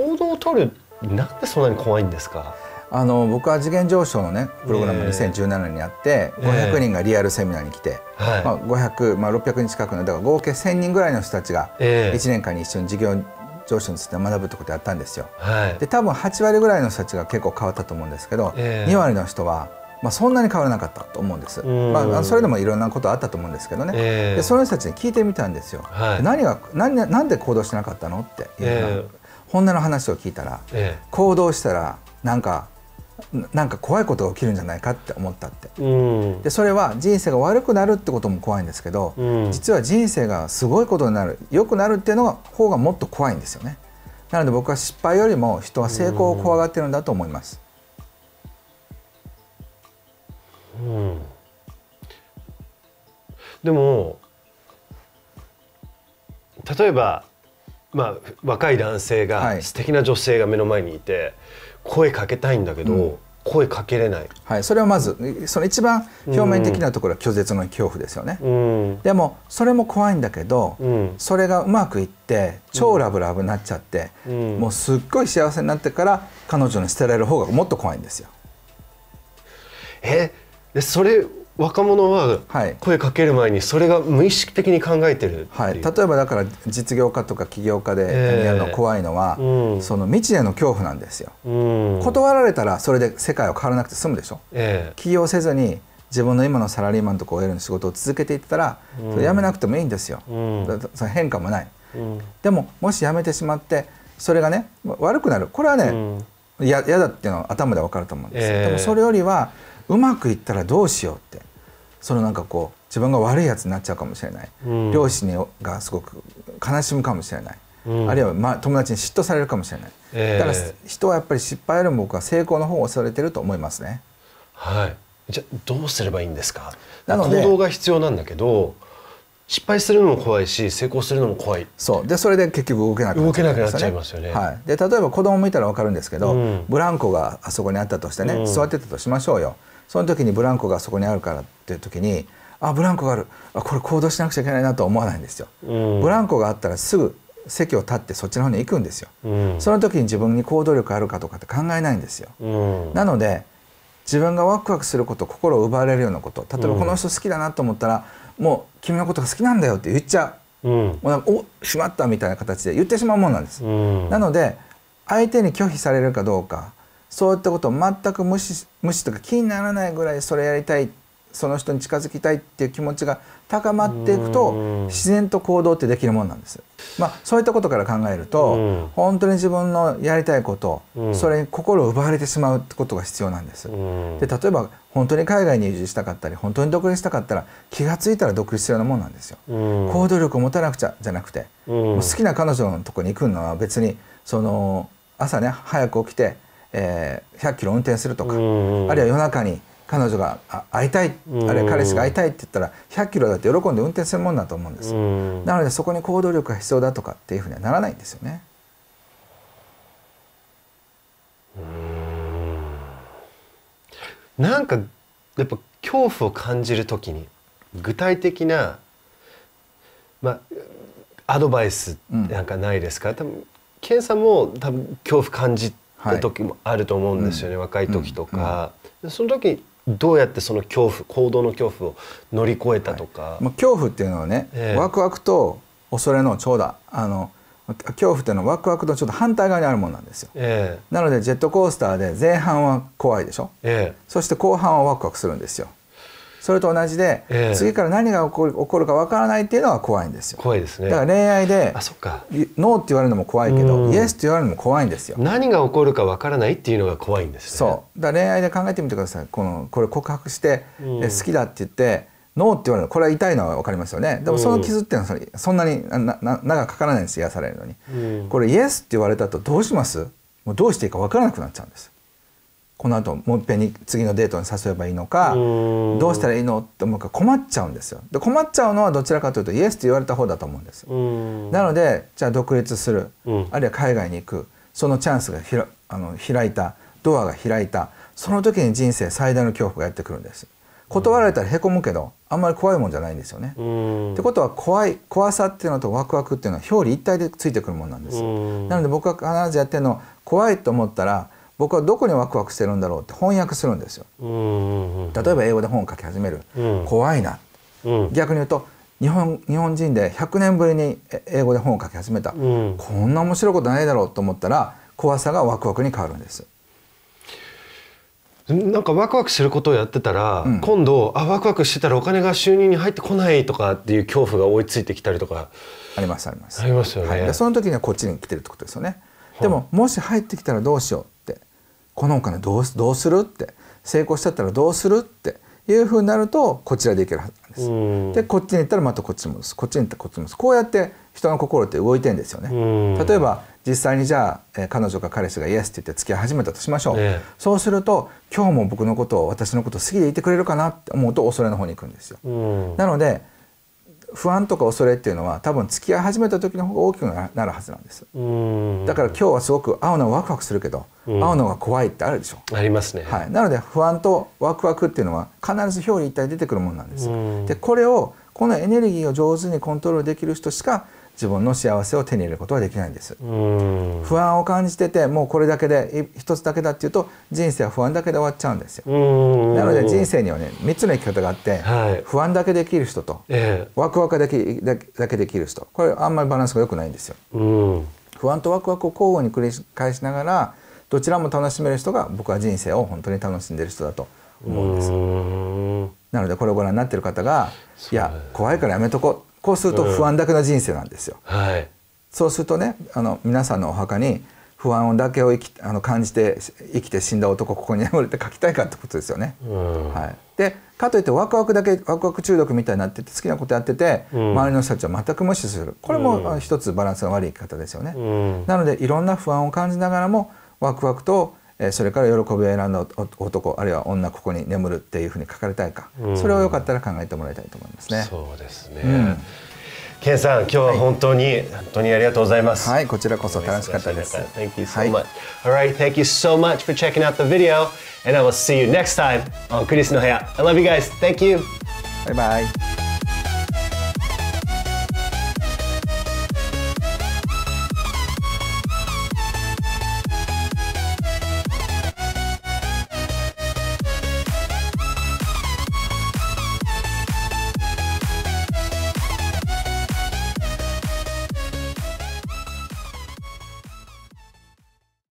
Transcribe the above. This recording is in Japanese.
行動を取るなんでそんなに怖いんですかあの僕は次元上昇のねプログラム2017にあって、500人がリアルセミナーに来て、えー、まあ、500、まあ、600人近くのだから合計1,000人ぐらいの人たちが1年間に一緒に事業上昇について学ぶってことやったんですよ。はい、で多分8割ぐらいの人たちが結構変わったと思うんですけど、えー、2割の人はまあ、そんなに変わらなかったと思うんです、まあ、それでもいろんなことあったと思うんですけどね、えー、でその人たちに聞いてみたんですよ、はい、何が何何で行動しなかったのっていうえー、本音の話を聞いたら、ええ、行動したらなんかなんか怖いことが起きるんじゃないかって思ったって、うん、でそれは人生が悪くなるってことも怖いんですけど、うん、実は人生がすごいことになる良くなるっていうのが方がもっと怖いんですよねなので僕は失敗よりも人は成功を怖がってるんだと思います、うん、うん、でも例えばまあ、若い男性が、素敵な女性が目の前にいて声かけたいんだけど、うん、声かけれない、はい、それはまずその一番表面的なところは拒絶の恐怖ですよね、うん、でもそれも怖いんだけど、うん、それがうまくいって超ラブラブになっちゃって、もうすっごい幸せになってから彼女に捨てられる方がもっと怖いんですよ。えでそれ若者は声かける前にそれが無意識的に考えてるはい、例えばだから実業家とか起業家でやるの怖いのは、えーうん、その未知への恐怖なんですよ、うん、断られたらそれで世界は変わらなくて済むでしょ、えー、起業せずに自分の今のサラリーマンとか OL の仕事を続けていったら、それやめなくてもいいんですよ、うん、変化もない、うん、でももしやめてしまってそれがね悪くなるこれはね嫌、うん、ややだっていうのは頭で分かると思うんです、えー、でもそれよりはうまくいったらどうしようってそのなんかこう自分が悪いやつになっちゃうかもしれない、うん、両親がすごく悲しむかもしれない、うん、あるいは、ま、友達に嫉妬されるかもしれない、えー、だから人はやっぱり失敗よりも僕は成功の方を恐れてると思いますね。はいじゃどうすればいいんですか行動が必要なんだけど失敗するのも怖いし成功するのも怖いそうでそれで結局動けなくなっちゃいますよねいますよね、はい、で例えば子供見たら分かるんですけど、うん、ブランコがあそこにあったとしてね、座ってたとしましょうよ、その時にブランコがそこにあるからっていう時にあブランコがあるあこれ行動しなくちゃいけないなとは思わないんですよ、うん、ブランコがあったらすぐ席を立ってそっちの方に行くんですよ、うん、その時に自分に行動力あるかとかって考えないんですよ、うん、なので自分がワクワクすること心を奪われるようなこと例えばこの人好きだなと思ったら、もう君のことが好きなんだよって言っちゃう、うん、もうおしまったみたいな形で言ってしまうもんなんです、なので相手に拒否されるかどうかそういったことを全く無視無視とか気にならないぐらいそれやりたいその人に近づきたいっていう気持ちが高まっていくと自然と行動ってできるもんなんです。まあ、そういったことから考えると本当に自分のやりたいことそれに心を奪われてしまうってことが必要なんです。で例えば本当に海外に移住したかったり本当に独立したかったら気が付いたら独立するようなもんなんですよ。行動力を持たなくちゃじゃなくて好きな彼女のとこに行くのは別にその朝ね早く起きてえー、100キロ運転するとか、あるいは夜中に彼女が会いたい、あるいは彼氏が会いたいって言ったら100キロだって喜んで運転するもんだと思うんです、なのでそこに行動力が必要だとかっていうふうにはならないんですよね。なんかやっぱ恐怖を感じるときに具体的な、まあ、アドバイスなんかないですか、うん、多分健さんも多分恐怖感じる時もあると思うんですよね、はい、若い時とか、うんうん、その時どうやってその恐怖行動の恐怖を乗り越えたとか、はい、恐怖っていうのはね、えー、ワクワクと恐れのちょうどあの恐怖っていうのはワクワクとちょっと反対側にあるものなんですよ、えー、なのでジェットコースターで前半は怖いでしょ、えー、そして後半はワクワクするんですよそれと同じで、えー、次から何が起こる起こるかわからないっていうのが怖いんですよ怖いですねだから恋愛であそっかノーって言われるのも怖いけどイエスって言われるのも怖いんですよ何が起こるかわからないっていうのが怖いんです、ね、そうだ恋愛で考えてみてくださいこのこれ告白して好きだって言ってノーって言われるこれは痛いのは分かりますよねでもその傷っていうのはそんなに長くかからないんです癒されるのに、これイエスって言われたとどうしますもうどうしていいか分からなくなっちゃうんですこの後もういっぺんに次のデートに誘えばいいのかどうしたらいいのって思うから困っちゃうんですよで困っちゃうのはどちらかというとイエスって言われた方だと思うんですなのでじゃあ独立する、うん、あるいは海外に行くそのチャンスがひらあの開いたドアが開いたその時に人生最大の恐怖がやってくるんです断られたらへこむけどあんまり怖いもんじゃないんですよねってことは怖い怖さっていうのとワクワクっていうのは表裏一体でついてくるもんなんですなので僕は必ずやってるの怖いと思ったら僕はどこにワクワクしてるんだろうって翻訳するんですよ。例えば英語で本を書き始める、うん、怖いな、うん、逆に言うと日本日本人で100年ぶりに英語で本を書き始めた、うん、こんな面白いことないだろうと思ったら怖さがワクワクに変わるんです。なんかワクワクすることをやってたら、うん、今度あワクワクしてたらお金が収入に入ってこないとかっていう恐怖が追いついてきたりとかありますありますありますよね、はい、その時にはこっちに来てるってことですよねでももし入ってきたらどうしようこのお金どうどうするって成功しちゃったらどうするっていうふうになるとこちらでいけるはずなんです。でこっちに行ったらまたこっちもこっちに行ったらこっちもこうやって人の心って動いてんですよね。例えば実際にじゃあ、えー、彼女か彼氏がイエスって言って付き合い始めたとしましょう、ね、そうすると今日も僕のことを私のことを好きでいてくれるかなって思うと恐れの方に行くんですよ。なので不安とか恐れっていうのは多分付き合い始めた時の方が大きくなるはずなんですだから今日はすごく会うのワクワクするけど、会うのが怖いってあるでしょありますね、はい、なので不安とワクワクっていうのは必ず表裏一体出てくるものなんですでこれをこのエネルギーを上手にコントロールできる人しか自分の幸せを手に入れることはできないんです不安を感じててもうこれだけで一つだけだっていうと人生は不安だけで終わっちゃうんですよなので人生にはね3つの生き方があって、はい、不安だけできる人と、えー、ワクワクだけだけできる人これあんまりバランスが良くないんですよ不安とワクワクを交互に繰り返しながらどちらも楽しめる人が僕は人生を本当に楽しんでる人だと思うんですなのでこれをご覧になってる方が「いや怖いからやめとこう」こうすると不安だけの人生なんですよ。うんはい、そうするとねあの皆さんのお墓に不安だけを生きあの感じて生きて死んだ男ここに眠れて書きたいかってことですよね。うん、はい、でかといってワクワクだけワクワク中毒みたいになってて好きなことやってて、うん、周りの人たちは全く無視するこれも一つバランスの悪い方ですよね。なのでいろんな不安を感じながらもワクワクとそれから喜びを選んだ男あるいは女ここに眠るっていうふうに書かれたいか、それをよかったら考えてもらいたいと思いますね。そうですね、うんケンさん、今日は本当に、はい、本当にありがとうございます。はい、こちらこそ楽しかったです。Thank you so much.、はい、Alright, thank you so much for checking out the video, and I will see you next time on クリスの部屋。I love you guys. Thank you. Bye bye.